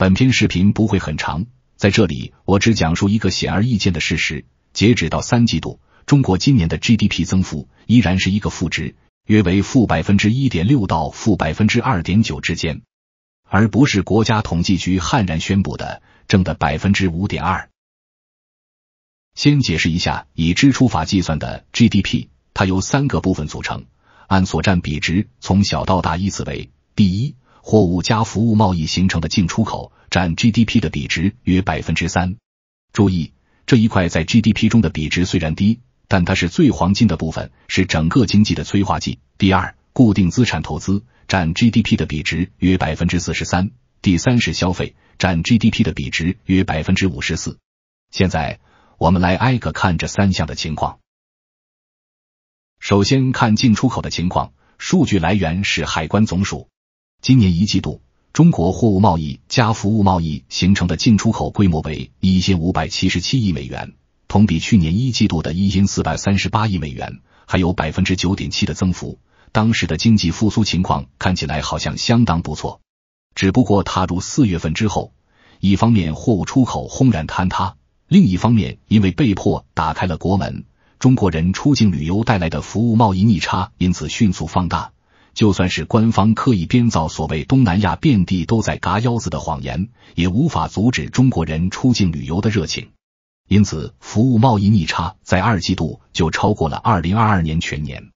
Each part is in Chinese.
本篇视频不会很长，在这里我只讲述一个显而易见的事实：截止到三季度，中国今年的 GDP 增幅依然是一个负值，约为负百分之一点六到负百分之二点九之间，而不是国家统计局悍然宣布的正的百分之五点二。先解释一下以支出法计算的 GDP，它由三个部分组成，按所占比值从小到大依次为：第一。货物加服务贸易形成的进出口占 GDP 的比值约百分之三。注意，这一块在 GDP 中的比值虽然低，但它是最黄金的部分，是整个经济的催化剂。第二，固定资产投资占 GDP 的比值约百分之四十三。第三是消费，占 GDP 的比值约百分之五十四。现在我们来挨个看这三项的情况。首先看进出口的情况，数据来源是海关总署。今年一季度，中国货物贸易加服务贸易形成的进出口规模为一千五百七十七亿美元，同比去年一季度的一千四百三十八亿美元，还有百分之九点七的增幅。当时的经济复苏情况看起来好像相当不错，只不过踏入四月份之后，一方面货物出口轰然坍塌，另一方面因为被迫打开了国门，中国人出境旅游带来的服务贸易逆差因此迅速放大。就算是官方刻意编造所谓东南亚遍地都在“嘎腰子”的谎言，也无法阻止中国人出境旅游的热情。因此，服务贸易逆差在二季度就超过了二零二二年全年。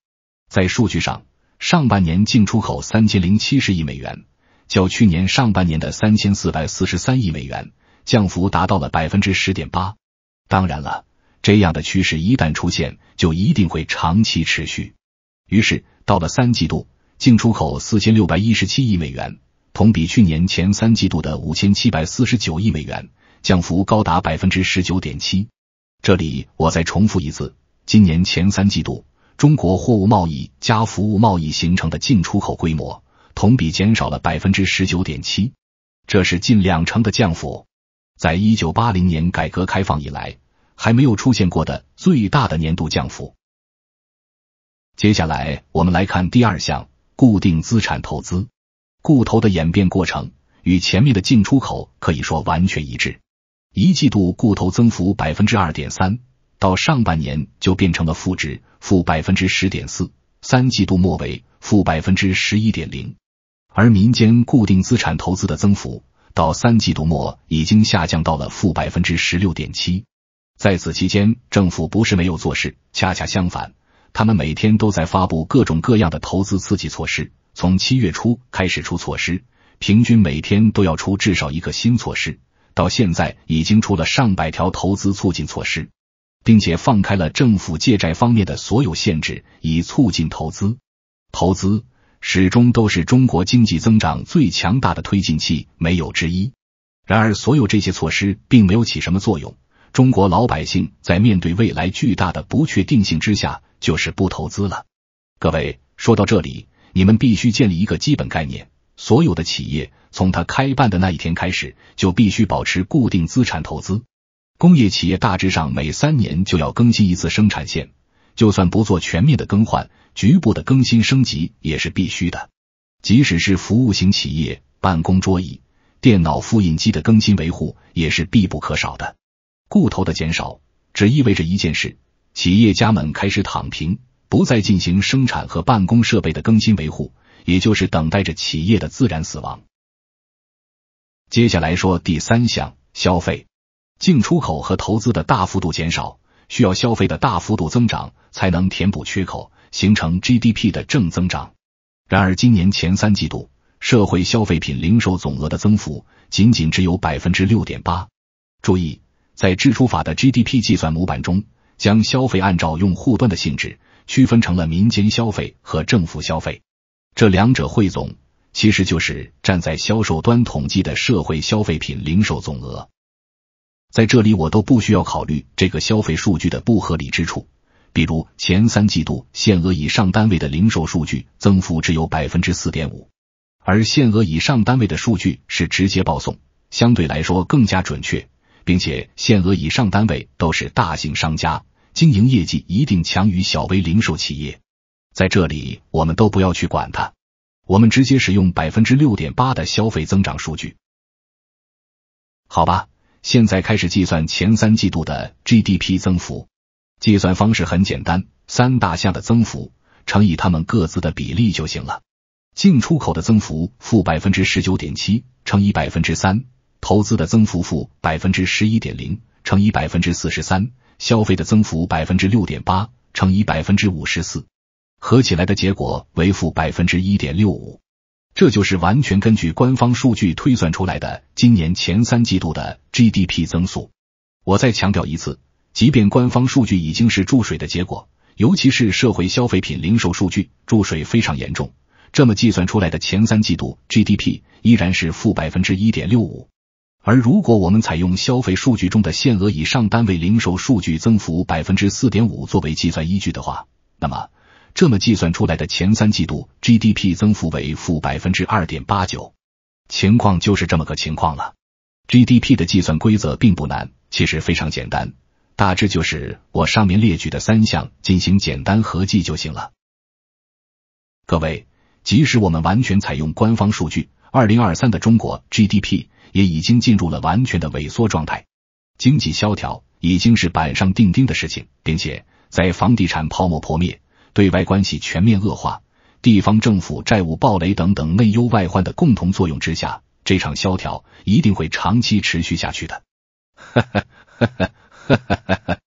在数据上，上半年进出口三千零七十亿美元，较去年上半年的三千四百四十三亿美元，降幅达到了百分之十点八。当然了，这样的趋势一旦出现，就一定会长期持续。于是，到了三季度。进出口四千六百一十七亿美元，同比去年前三季度的五千七百四十九亿美元，降幅高达百分之十九点七。这里我再重复一次，今年前三季度中国货物贸易加服务贸易形成的进出口规模，同比减少了百分之十九点七，这是近两成的降幅，在一九八零年改革开放以来还没有出现过的最大的年度降幅。接下来我们来看第二项。固定资产投资，固投的演变过程与前面的进出口可以说完全一致。一季度固投增幅百分之二点三，到上半年就变成了负值，负百分之十点四；三季度末为负百分之十一点零，而民间固定资产投资的增幅到三季度末已经下降到了负百分之十六点七。在此期间，政府不是没有做事，恰恰相反。他们每天都在发布各种各样的投资刺激措施，从七月初开始出措施，平均每天都要出至少一个新措施，到现在已经出了上百条投资促进措施，并且放开了政府借债方面的所有限制，以促进投资。投资始终都是中国经济增长最强大的推进器，没有之一。然而，所有这些措施并没有起什么作用。中国老百姓在面对未来巨大的不确定性之下，就是不投资了。各位，说到这里，你们必须建立一个基本概念：所有的企业从它开办的那一天开始，就必须保持固定资产投资。工业企业大致上每三年就要更新一次生产线，就算不做全面的更换，局部的更新升级也是必须的。即使是服务型企业，办公桌椅、电脑、复印机的更新维护也是必不可少的。固投的减少只意味着一件事：企业家们开始躺平，不再进行生产和办公设备的更新维护，也就是等待着企业的自然死亡。接下来说第三项消费、进出口和投资的大幅度减少，需要消费的大幅度增长才能填补缺口，形成 GDP 的正增长。然而，今年前三季度社会消费品零售总额的增幅仅仅只有百分之六点八。注意。在支出法的 GDP 计算模板中，将消费按照用户端的性质区分成了民间消费和政府消费，这两者汇总其实就是站在销售端统计的社会消费品零售总额。在这里，我都不需要考虑这个消费数据的不合理之处，比如前三季度限额以上单位的零售数据增幅只有百分之四点五，而限额以上单位的数据是直接报送，相对来说更加准确。并且限额以上单位都是大型商家，经营业绩一定强于小微零售企业。在这里，我们都不要去管它，我们直接使用百分之六点八的消费增长数据，好吧？现在开始计算前三季度的 GDP 增幅，计算方式很简单，三大项的增幅乘以他们各自的比例就行了。进出口的增幅负百分之十九点七，乘以百分之三。投资的增幅负百分之十一点零乘以百分之四十三，消费的增幅百分之六点八乘以百分之五十四，合起来的结果为负百分之一点六五。这就是完全根据官方数据推算出来的今年前三季度的 GDP 增速。我再强调一次，即便官方数据已经是注水的结果，尤其是社会消费品零售数据注水非常严重，这么计算出来的前三季度 GDP 依然是负百分之一点六五。而如果我们采用消费数据中的限额以上单位零售数据增幅百分之四点五作为计算依据的话，那么这么计算出来的前三季度 GDP 增幅为负百分之二点八九，情况就是这么个情况了。GDP 的计算规则并不难，其实非常简单，大致就是我上面列举的三项进行简单合计就行了。各位，即使我们完全采用官方数据，二零二三的中国 GDP。也已经进入了完全的萎缩状态，经济萧条已经是板上钉钉的事情，并且在房地产泡沫破灭、对外关系全面恶化、地方政府债务暴雷等等内忧外患的共同作用之下，这场萧条一定会长期持续下去的。